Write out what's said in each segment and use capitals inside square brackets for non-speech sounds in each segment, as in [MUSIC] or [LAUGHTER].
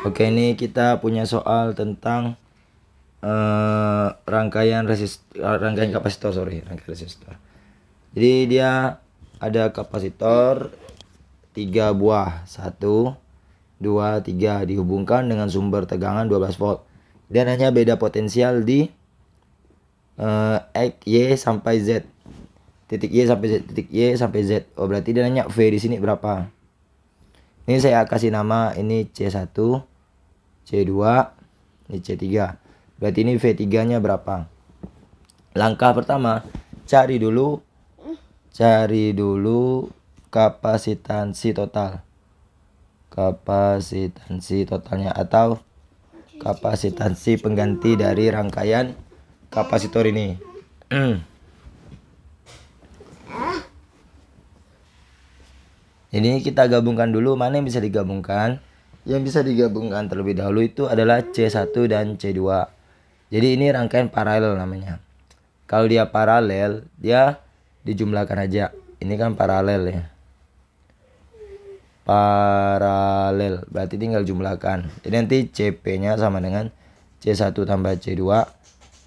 Oke, ini kita punya soal tentang uh, rangkaian resist eh, rangkaian kapasitor, sorry, rangkaian resistor. Jadi dia ada kapasitor tiga buah, satu, dua, tiga dihubungkan dengan sumber tegangan 12 volt dan hanya beda potensial di uh, x, y sampai z. Titik y sampai z, titik y sampai z. Oh, berarti dia nanya V di sini berapa? Ini saya kasih nama ini C1 C2, ini C3. Berarti ini V3-nya berapa? Langkah pertama, cari dulu cari dulu kapasitansi total. Kapasitansi totalnya atau kapasitansi pengganti dari rangkaian kapasitor ini. [CLEARS THROAT] Ini kita gabungkan dulu mana yang bisa digabungkan? yang bisa digabungkan terlebih dahulu itu adalah C1 dan C2. Jadi ini rangkaian paralel namanya. Kalau dia paralel, dia dijumlahkan aja. Ini kan paralel ya. Paralel, berarti tinggal jumlahkan. Jadi nanti CP-nya sama dengan C1 tambah C2.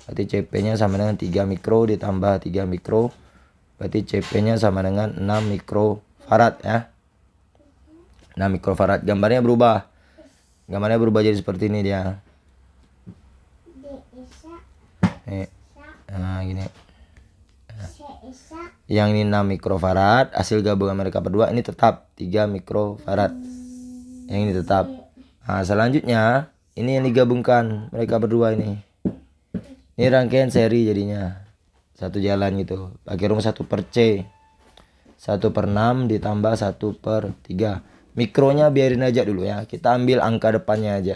Berarti CP-nya sama dengan 3 mikro ditambah 3 mikro. Berarti CP-nya sama dengan 6 mikrofarad ya. 6 mikrofarad. Gambarnya berubah Gambarnya berubah jadi seperti ini dia. Nih. Nah, gini. Nah. Yang ini 6 mikrofarad, hasil gabungan mereka berdua ini tetap 3 mikrofarad. Yang ini tetap. Nah, selanjutnya ini yang digabungkan mereka berdua ini. Ini rangkaian seri jadinya. Satu jalan gitu. Pakai rumus 1 per C. 1 per 6 ditambah 1 per 3 mikronya biarin aja dulu ya kita ambil angka depannya aja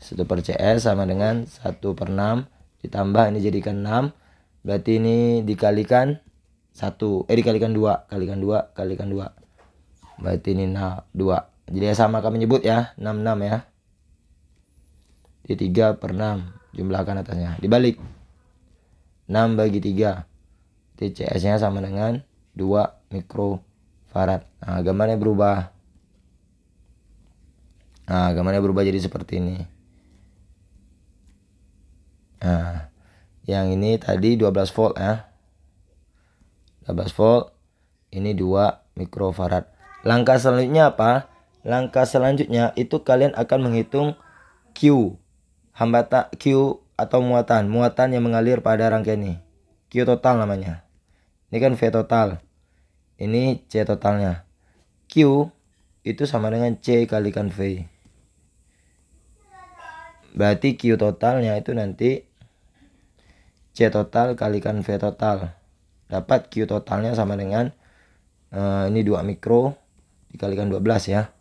1 per CS sama dengan 1 per 6 ditambah ini jadikan 6 berarti ini dikalikan 1 eh dikalikan 2 kalikan 2 kalikan 2 berarti ini 2 jadi ya sama kami nyebut ya 66 ya di 3 per 6 jumlahkan atasnya dibalik 6 bagi 3 TCS nya sama dengan 2 mikro farad. Nah, gambarnya berubah. Nah, gambarnya berubah jadi seperti ini. Nah, yang ini tadi 12 volt ya. 12 volt. Ini 2 mikrofarad. Langkah selanjutnya apa? Langkah selanjutnya itu kalian akan menghitung Q. Hambatan Q atau muatan. Muatan yang mengalir pada rangkaian ini. Q total namanya. Ini kan V total. Ini C totalnya. Q itu sama dengan C kalikan V. Berarti Q totalnya itu nanti C total kalikan V total. Dapat Q totalnya sama dengan uh, ini 2 mikro dikalikan 12 ya.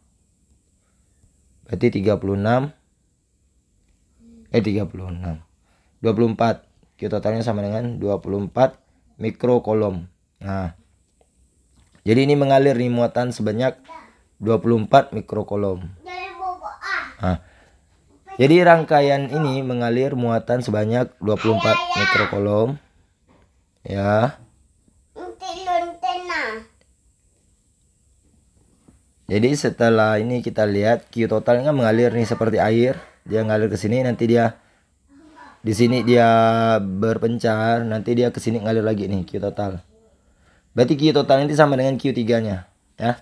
Berarti 36 eh 36. 24. Q totalnya sama dengan 24 mikro kolom. Nah, jadi ini mengalir nih muatan sebanyak 24 mikrokolom. Nah, jadi rangkaian ini mengalir muatan sebanyak 24 ya, ya, ya. mikrokolom. Ya. Jadi setelah ini kita lihat Q totalnya mengalir nih seperti air, dia ngalir ke sini nanti dia di sini dia berpencar, nanti dia ke sini ngalir lagi nih Q total. Berarti Q total ini sama dengan Q3-nya, ya.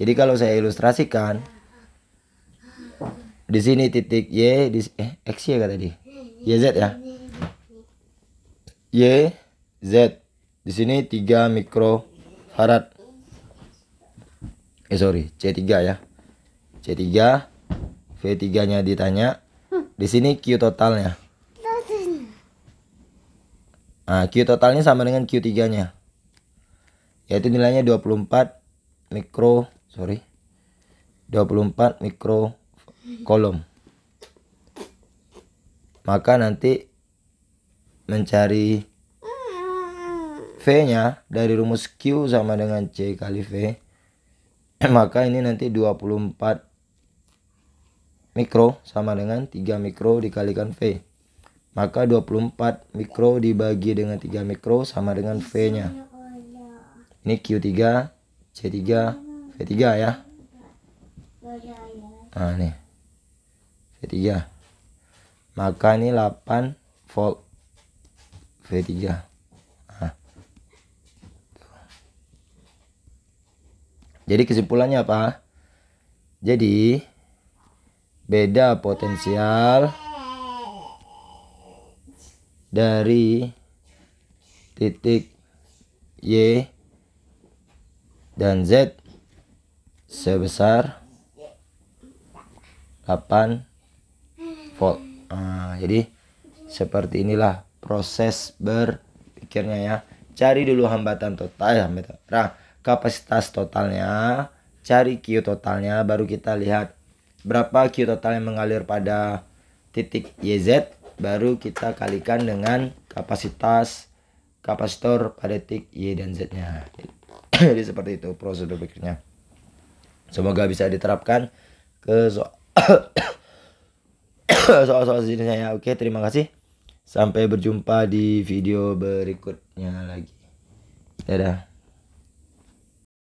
Jadi kalau saya ilustrasikan di sini titik Y di eh X ya tadi. dia. YZ ya. Y Z di sini 3 mikro farad. Eh sorry, C3 ya. C3 V3-nya ditanya. Di sini Q totalnya. Nah, Q totalnya sama dengan Q3-nya yaitu nilainya 24 mikro sorry 24 mikro kolom maka nanti mencari V nya dari rumus Q sama dengan C kali V [CLEARS THROAT] maka ini nanti 24 mikro sama dengan 3 mikro dikalikan V maka 24 mikro dibagi dengan 3 mikro sama dengan V nya ini Q3, C3, V3 ya. Nah, nih. V3. Maka ini 8 volt V3. Nah. Jadi kesimpulannya apa? Jadi beda potensial dari titik Y dan Z sebesar 8 volt. Nah, jadi seperti inilah proses berpikirnya ya. Cari dulu hambatan total ya, nah, kapasitas totalnya, cari Q totalnya baru kita lihat berapa Q total yang mengalir pada titik YZ baru kita kalikan dengan kapasitas kapasitor pada titik Y dan Z nya [COUGHS] jadi seperti itu prosedur pikirnya semoga bisa diterapkan ke soal soal so sejenisnya [COUGHS] ya oke terima kasih sampai berjumpa di video berikutnya lagi dadah